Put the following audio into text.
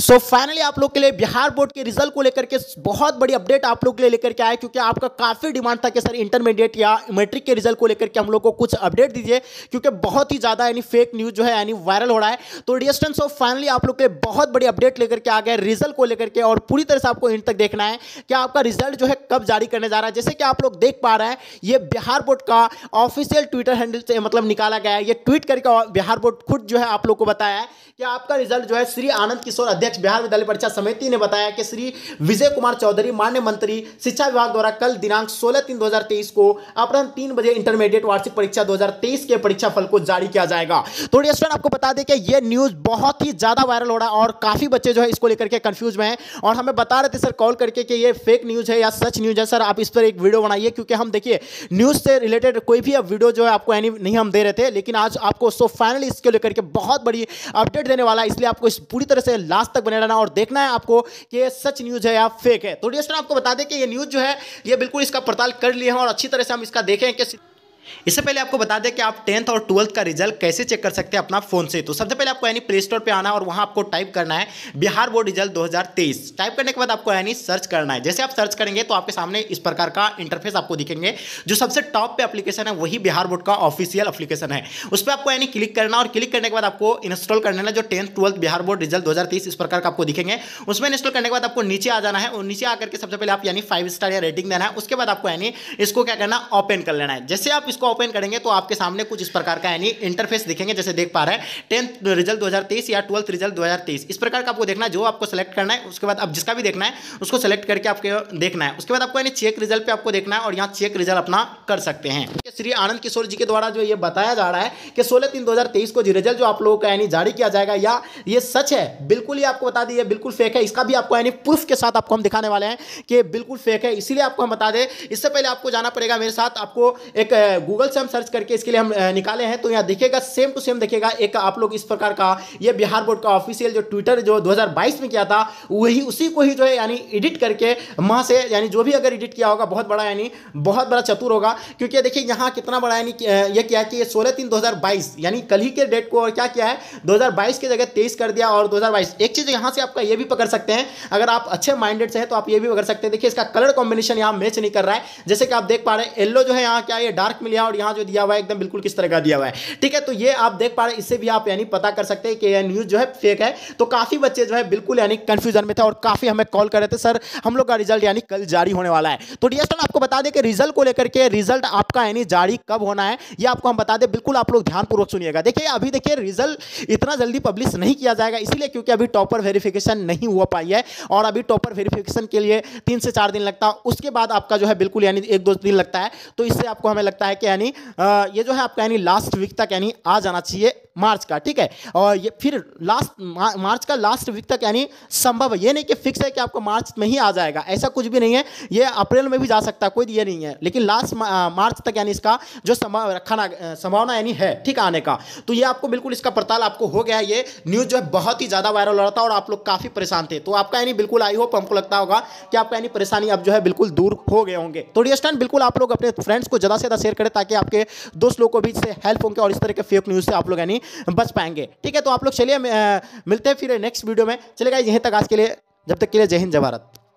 सो so finally आप लोग के लिए बिहार बोर्ड के रिजल्ट को लेकर के बहुत बड़ी अपडेट आप लोग के लिए लेकर के आए क्योंकि आपका काफ़ी डिमांड था कि सर इंटरमीडिएट या मैट्रिक के रिजल्ट को लेकर के हम लोग को कुछ अपडेट दीजिए क्योंकि बहुत ही ज़्यादा यानी फेक न्यूज़ जो है यानी वायरल हो रहा है तो डिस्टेंस ऑफ फाइनली आप लोग के बहुत बड़ी अपडेट लेकर के आ गए रिजल्ट को लेकर के और पूरी तरह से आपको इन तक देखना है कि आपका रिजल्ट जो है कब जारी करने जा रहा है जैसे कि आप लोग देख पा रहे हैं ये बिहार बोर्ड का ऑफिशियल ट्विटर हैंडल से मतलब निकाला गया है ये ट्वीट करके बिहार बोर्ड खुद जो है आप लोग को बताया है कि आपका रिजल्ट जो है श्री आनंद किशोर अध्यक्ष अध्यक्ष बिहार विद्यालय परीक्षा समिति ने बताया कि श्री विजय कुमार चौधरी मान्य मंत्री शिक्षा विभाग द्वारा कल दिनांक 16 तीन 2023 को अपराह तीन बजे इंटरमीडिएट वार्षिक परीक्षा 2023 के परीक्षा फल को जारी किया जाएगा तो स्टूडेंट आपको बता दें कि यह न्यूज बहुत ही ज्यादा वायरल हो रहा है और काफी बच्चे जो है इसको लेकर के कंफ्यूज में है और हमें बता रहे थे सर कॉल करके कि ये फेक न्यूज है या सच न्यूज है सर आप इस पर एक वीडियो बनाइए क्योंकि हम देखिए न्यूज से रिलेटेड कोई भी वीडियो जो है आपको एनी नहीं हम दे रहे थे लेकिन आज आपको सो फाइनली इसको लेकर के बहुत बड़ी अपडेट देने वाला है इसलिए आपको इस पूरी तरह से लास्ट तक बने रहना और देखना है आपको कि ये सच न्यूज है या फेक है तो डियर आपको बता दें कि ये न्यूज जो है ये बिल्कुल इसका पड़ताल कर लिए हैं और अच्छी तरह से हम इसका देखें कि इससे पहले आपको बता दें कि आप टेंथ और ट्वेल्थ का रिजल्ट कैसे चेक कर सकते हैं अपना फोन से तो सबसे पहले आपको यानी प्ले स्टोर पर आना और वहाँ आपको टाइप करना है बिहार बोर्ड रिजल्ट 2023 टाइप करने के बाद आपको यानी सर्च करना है जैसे आप सर्च करेंगे तो आपके सामने इस प्रकार का इंटरफेस आपको दिखेंगे जो सबसे टॉप पे एप्लीकेशन है वही बिहार बोर्ड का ऑफिशियल एप्लीकेशन है उस पर आपको यानी क्लिक करना और क्लिक करने के बाद आपको इंस्टॉल करना है जो tenth twelfth Bihar board result दो इस प्रकार का आपको दिखेंगे उसमें इंस्टॉल करने के बाद आपको नीचे आ जाना है और नीचे आकर के सबसे पहले आप यानी फाइव स्टार या रेटिंग देना है उसके बाद आपको यानी इसको क्या करना ओपन कर लेना है जैसे आप इसको ओपन करेंगे तो आपके सामने कुछ इस प्रकार का यानी इंटरफेस दिखेंगे जैसे देख पा रहे हैं टेंथ रिजल्ट 2023 या ट्वेल्थ रिजल्ट 2023 इस प्रकार का आपको देखना है जो आपको सेलेक्ट करना है उसके बाद अब जिसका भी देखना है उसको सेलेक्ट करके आपके देखना है उसके बाद आपको यानी चेक रिजल्ट पर आपको देखना है और यहाँ चेक रिजल्ट अपना कर सकते हैं श्री आनंद किशोर जी के द्वारा जो ये बताया जा रहा है कि सोलह तीन दो को जो रिजल्ट जो आप लोगों का यानी जारी किया जाएगा या ये सच है बिल्कुल ये आपको बता दिए बिल्कुल फेक है इसका भी आपको यानी प्रूफ के साथ आपको हम दिखाने वाले हैं कि बिल्कुल फेक है इसीलिए आपको हम बता दें इससे पहले आपको जाना पड़ेगा मेरे साथ आपको एक गूगल से हम सर्च करके इसके लिए हम निकाले हैं तो यहाँ देखिएगा सेम टू सेम देखिएगा एक आप लोग इस प्रकार का ये बिहार बोर्ड का ऑफिशियल जो ट्विटर जो 2022 में किया था वही उसी को ही जो है यानी एडिट करके वहाँ से यानी जो भी अगर एडिट किया होगा बहुत बड़ा यानी बहुत बड़ा चतुर होगा क्योंकि देखिए यहाँ कितना बड़ा यानी यह किया कि सोलह तीन दो यानी कल ही के डेट को और क्या किया है दो की जगह तेईस कर दिया और दो एक चीज़ यहाँ से आपका ये भी पकड़ सकते हैं अगर आप अच्छे माइंडेड से हैं तो आप ये भी पकड़ सकते हैं देखिए इसका कलर कॉम्बिनेशन यहाँ मैच नहीं कर रहा है जैसे कि आप देख पा रहे हैं येल्लो जो है यहाँ क्या ये डार्क में लिया और यहाँ जो दिया हुआ है एकदम बिल्कुल किस तरह का दिया हुआ है ठीक है तो ये आप देख पा रहे इससे भी आप यानी पता कर सकते हैं कि यह न्यूज़ जो है फेक है तो काफ़ी बच्चे जो है बिल्कुल यानी कन्फ्यूजन में थे और काफ़ी हमें कॉल कर रहे थे सर हम लोग का रिजल्ट यानी कल जारी होने वाला है तो डियर आपको बता दें कि रिजल्ट को लेकर के रिजल्ट आपका यानी जारी कब होना है ये आपको हम बता दें बिल्कुल आप लोग ध्यानपूर्वक सुनिएगा देखिए अभी देखिए रिजल्ट इतना जल्दी पब्लिश नहीं किया जाएगा इसीलिए क्योंकि अभी टॉपर वेरिफिकेशन नहीं हुआ पाई है और अभी टॉपर वेरिफिकेशन के लिए तीन से चार दिन लगता है उसके बाद आपका जो है बिल्कुल यानी एक दो दिन लगता है तो इससे आपको हमें लगता है तक यानी ये जो है आपका यानी लास्ट वीक तक यानी आ जाना चाहिए मार्च का ठीक है और ये फिर लास्ट मा, मार्च का लास्ट वीक तक यानी संभव है ये नहीं कि फिक्स है कि आपको मार्च में ही आ जाएगा ऐसा कुछ भी नहीं है ये अप्रैल में भी जा सकता है कोई ये नहीं है लेकिन लास्ट मार्च तक यानी इसका जो संभव रखाना संभावना यानी है ठीक आने का तो ये आपको बिल्कुल इसका पड़ताल आपको हो गया ये न्यूज़ जो है बहुत ही ज़्यादा वायरल हो रहा था और आप लोग काफ़ी परेशान थे तो आपका यानी बिल्कुल आई होप हमको लगता होगा कि आपका यानी परेशानी अब जो है बिल्कुल दूर हो गए होंगे तो डियर बिल्कुल आप लोग अपने फ्रेंड्स को ज़्यादा से ज़्यादा शेयर करें ताकि आपके दोस्त लोग को भी इससे हेल्प होंगे और इस तरह के फेक न्यूज़ से आप लोग यानी बच पाएंगे ठीक है तो आप लोग चलिए मिलते हैं फिर नेक्स्ट वीडियो में चलेगा यहीं तक आज के लिए जब तक के लिए जय हिंद जय भारत